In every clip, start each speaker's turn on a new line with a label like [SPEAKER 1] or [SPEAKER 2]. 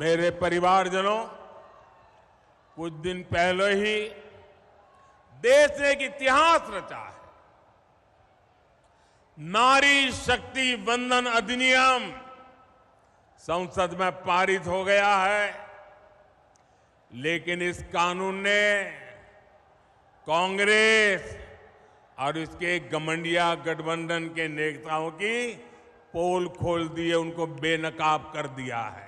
[SPEAKER 1] मेरे परिवारजनों कुछ दिन पहले ही देश ने एक इतिहास रचा है नारी शक्ति वंदन अधिनियम संसद में पारित हो गया है लेकिन इस कानून ने कांग्रेस और इसके गमंडिया गठबंधन के नेताओं की पोल खोल दिए उनको बेनकाब कर दिया है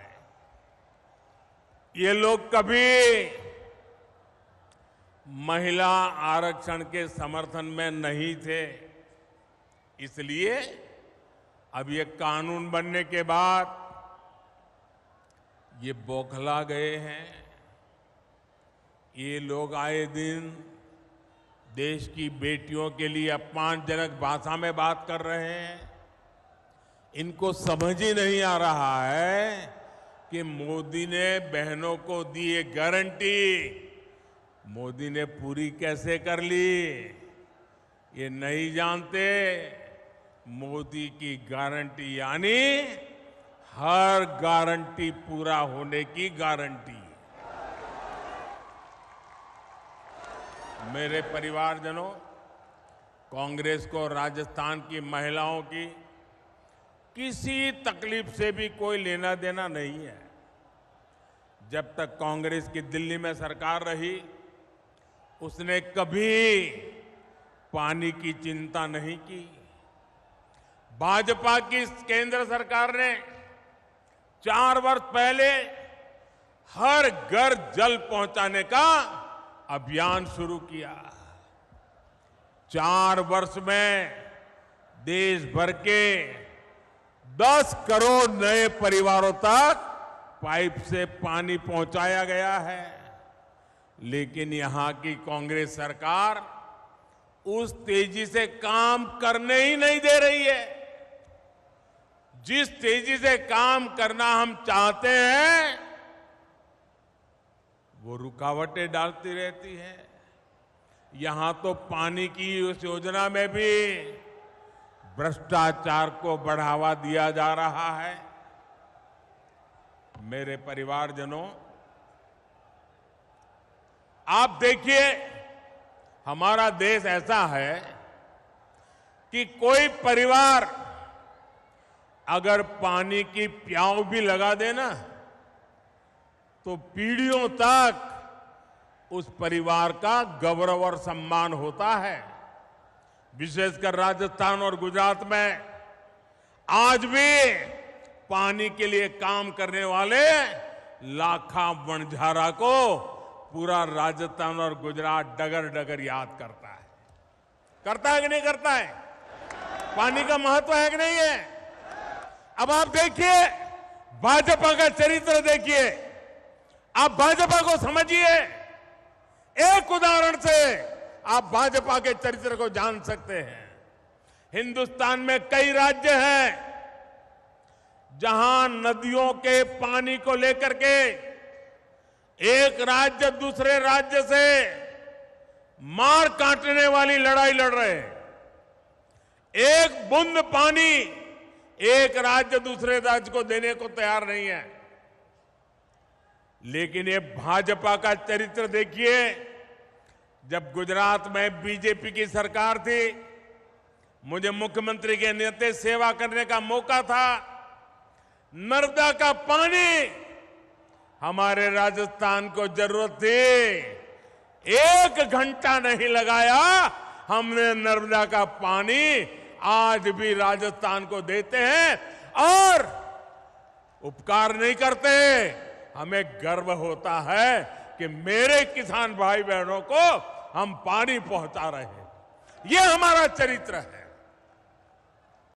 [SPEAKER 1] ये लोग कभी महिला आरक्षण के समर्थन में नहीं थे इसलिए अब ये कानून बनने के बाद ये बौखला गए हैं ये लोग आए दिन देश की बेटियों के लिए अपमानजनक भाषा में बात कर रहे हैं इनको समझ ही नहीं आ रहा है कि मोदी ने बहनों को दी गारंटी मोदी ने पूरी कैसे कर ली ये नहीं जानते मोदी की गारंटी यानी हर गारंटी पूरा होने की गारंटी मेरे परिवारजनों कांग्रेस को राजस्थान की महिलाओं की किसी तकलीफ से भी कोई लेना देना नहीं है जब तक कांग्रेस की दिल्ली में सरकार रही उसने कभी पानी की चिंता नहीं की भाजपा की केंद्र सरकार ने चार वर्ष पहले हर घर जल पहुंचाने का अभियान शुरू किया चार वर्ष में देश भर के 10 करोड़ नए परिवारों तक पाइप से पानी पहुंचाया गया है लेकिन यहां की कांग्रेस सरकार उस तेजी से काम करने ही नहीं दे रही है जिस तेजी से काम करना हम चाहते हैं वो रुकावटें डालती रहती है यहां तो पानी की उस योजना में भी भ्रष्टाचार को बढ़ावा दिया जा रहा है मेरे परिवारजनों आप देखिए हमारा देश ऐसा है कि कोई परिवार अगर पानी की प्याव भी लगा देना तो पीढ़ियों तक उस परिवार का गौरव और सम्मान होता है विशेषकर राजस्थान और गुजरात में आज भी पानी के लिए काम करने वाले लाखा वणझारा को पूरा राजस्थान और गुजरात डगर डगर याद करता है करता है कि नहीं करता है पानी का महत्व है कि नहीं है अब आप देखिए भाजपा का चरित्र देखिए आप भाजपा को समझिए एक उदाहरण से आप भाजपा के चरित्र को जान सकते हैं हिंदुस्तान में कई राज्य हैं जहां नदियों के पानी को लेकर के एक राज्य दूसरे राज्य से मार काटने वाली लड़ाई लड़ रहे हैं एक बूंद पानी एक राज्य दूसरे राज्य को देने को तैयार नहीं है लेकिन ये भाजपा का चरित्र देखिए जब गुजरात में बीजेपी की सरकार थी मुझे मुख्यमंत्री के नेतृत्व सेवा करने का मौका था नर्मदा का पानी हमारे राजस्थान को जरूरत थी एक घंटा नहीं लगाया हमने नर्मदा का पानी आज भी राजस्थान को देते हैं और उपकार नहीं करते हमें गर्व होता है कि मेरे किसान भाई बहनों को हम पानी पहुंचा रहे हैं यह हमारा चरित्र है